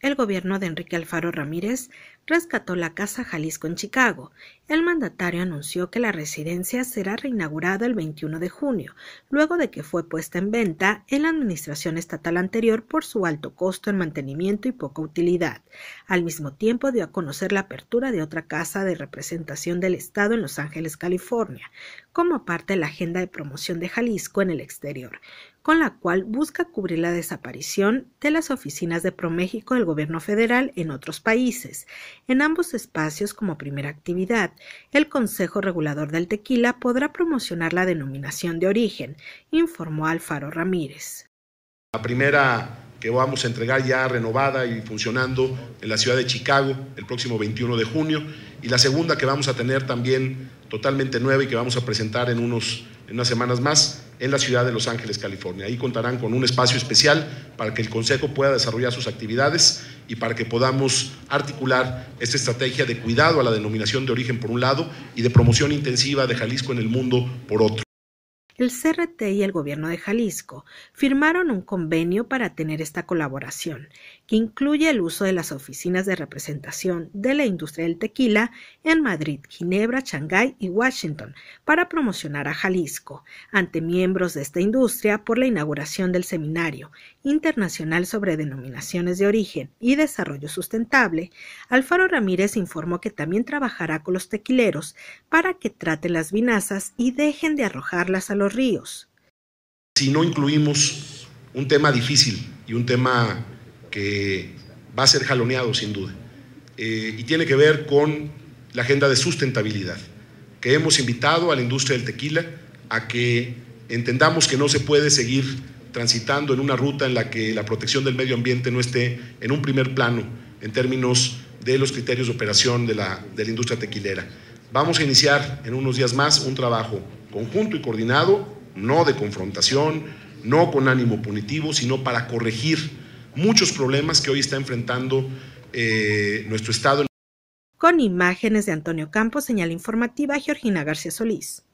el gobierno de Enrique Alfaro Ramírez rescató la Casa Jalisco en Chicago. El mandatario anunció que la residencia será reinaugurada el 21 de junio, luego de que fue puesta en venta en la administración estatal anterior por su alto costo en mantenimiento y poca utilidad. Al mismo tiempo dio a conocer la apertura de otra casa de representación del Estado en Los Ángeles, California, como parte de la agenda de promoción de Jalisco en el exterior con la cual busca cubrir la desaparición de las oficinas de ProMéxico del gobierno federal en otros países. En ambos espacios, como primera actividad, el Consejo Regulador del Tequila podrá promocionar la denominación de origen, informó Alfaro Ramírez. La primera que vamos a entregar ya renovada y funcionando en la ciudad de Chicago el próximo 21 de junio y la segunda que vamos a tener también totalmente nueva y que vamos a presentar en, unos, en unas semanas más en la ciudad de Los Ángeles, California. Ahí contarán con un espacio especial para que el Consejo pueda desarrollar sus actividades y para que podamos articular esta estrategia de cuidado a la denominación de origen por un lado y de promoción intensiva de Jalisco en el mundo por otro el CRT y el gobierno de Jalisco firmaron un convenio para tener esta colaboración, que incluye el uso de las oficinas de representación de la industria del tequila en Madrid, Ginebra, Shanghái y Washington para promocionar a Jalisco ante miembros de esta industria por la inauguración del seminario internacional sobre denominaciones de origen y desarrollo sustentable, Alfaro Ramírez informó que también trabajará con los tequileros para que traten las vinazas y dejen de arrojarlas a los ríos. Si no incluimos un tema difícil y un tema que va a ser jaloneado sin duda, eh, y tiene que ver con la agenda de sustentabilidad, que hemos invitado a la industria del tequila a que entendamos que no se puede seguir transitando en una ruta en la que la protección del medio ambiente no esté en un primer plano en términos de los criterios de operación de la industria tequilera. Vamos a iniciar en unos días más un trabajo conjunto y coordinado, no de confrontación, no con ánimo punitivo, sino para corregir muchos problemas que hoy está enfrentando eh, nuestro Estado. Con imágenes de Antonio Campos, señal informativa, Georgina García Solís.